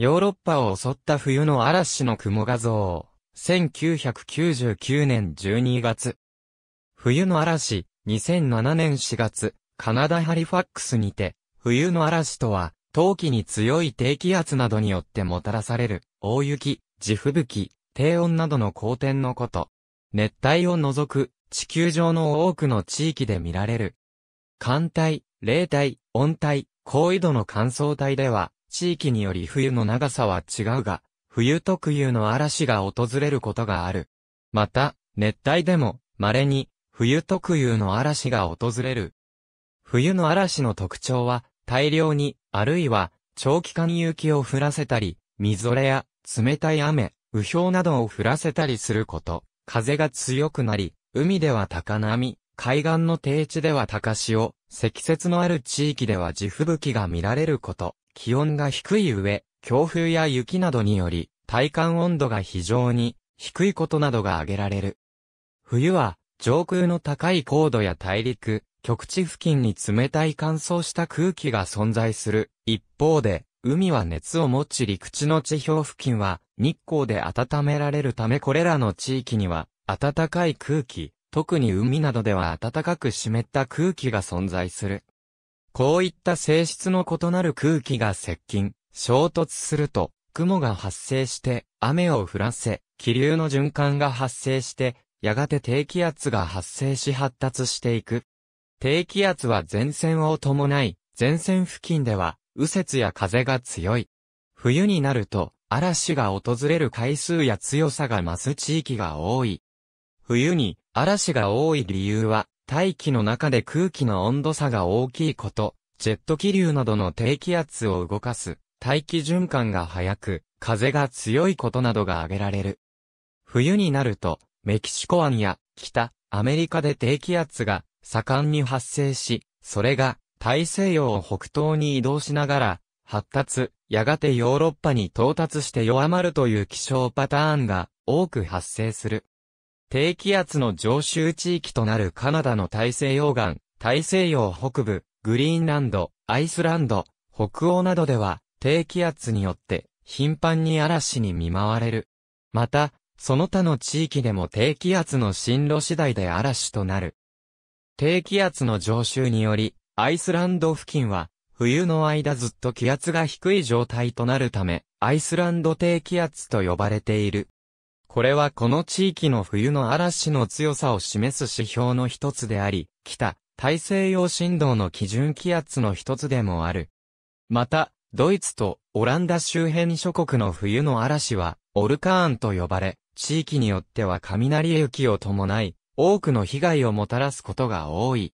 ヨーロッパを襲った冬の嵐の雲画像。1999年12月。冬の嵐、2007年4月、カナダ・ハリファックスにて、冬の嵐とは、冬季に強い低気圧などによってもたらされる、大雪、地吹雪、低温などの好天のこと。熱帯を除く、地球上の多くの地域で見られる。寒帯、冷帯、温帯、高緯度の乾燥帯では、地域により冬の長さは違うが、冬特有の嵐が訪れることがある。また、熱帯でも、稀に、冬特有の嵐が訪れる。冬の嵐の特徴は、大量に、あるいは、長期間雪を降らせたり、みぞれや、冷たい雨、雨氷などを降らせたりすること、風が強くなり、海では高波、海岸の低地では高潮、積雪のある地域では地吹雪が見られること、気温が低い上、強風や雪などにより、体感温度が非常に低いことなどが挙げられる。冬は、上空の高い高度や大陸、極地付近に冷たい乾燥した空気が存在する。一方で、海は熱を持ち陸地の地表付近は日光で温められるためこれらの地域には暖かい空気、特に海などでは暖かく湿った空気が存在する。こういった性質の異なる空気が接近、衝突すると、雲が発生して、雨を降らせ、気流の循環が発生して、やがて低気圧が発生し発達していく。低気圧は前線を伴い、前線付近では、右折や風が強い。冬になると、嵐が訪れる回数や強さが増す地域が多い。冬に、嵐が多い理由は、大気の中で空気の温度差が大きいこと、ジェット気流などの低気圧を動かす、大気循環が速く、風が強いことなどが挙げられる。冬になると、メキシコ湾や北アメリカで低気圧が盛んに発生し、それが大西洋を北東に移動しながら発達、やがてヨーロッパに到達して弱まるという気象パターンが多く発生する。低気圧の常習地域となるカナダの大西洋岸、大西洋北部、グリーンランド、アイスランド、北欧などでは、低気圧によって頻繁に嵐に見舞われる。また、その他の地域でも低気圧の進路次第で嵐となる。低気圧の上昇により、アイスランド付近は、冬の間ずっと気圧が低い状態となるため、アイスランド低気圧と呼ばれている。これはこの地域の冬の嵐の強さを示す指標の一つであり、北、大西洋振動の基準気圧の一つでもある。また、ドイツとオランダ周辺諸国の冬の嵐は、オルカーンと呼ばれ、地域によっては雷雪を伴い、多くの被害をもたらすことが多い。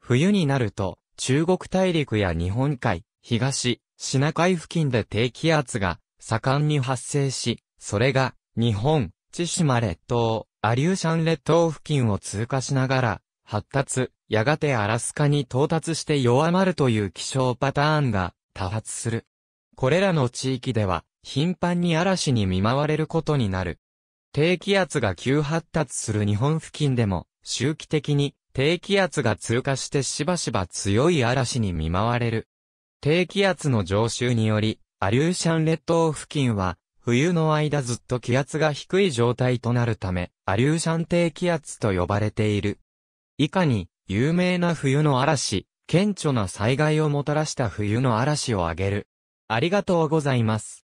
冬になると、中国大陸や日本海、東、シナ海付近で低気圧が盛んに発生し、それが日本、千島列島、アリューシャン列島付近を通過しながら、発達、やがてアラスカに到達して弱まるという気象パターンが多発する。これらの地域では、頻繁に嵐に見舞われることになる。低気圧が急発達する日本付近でも、周期的に低気圧が通過してしばしば強い嵐に見舞われる。低気圧の上昇により、アリューシャン列島付近は冬の間ずっと気圧が低い状態となるため、アリューシャン低気圧と呼ばれている。以下に、有名な冬の嵐、顕著な災害をもたらした冬の嵐を挙げる。ありがとうございます。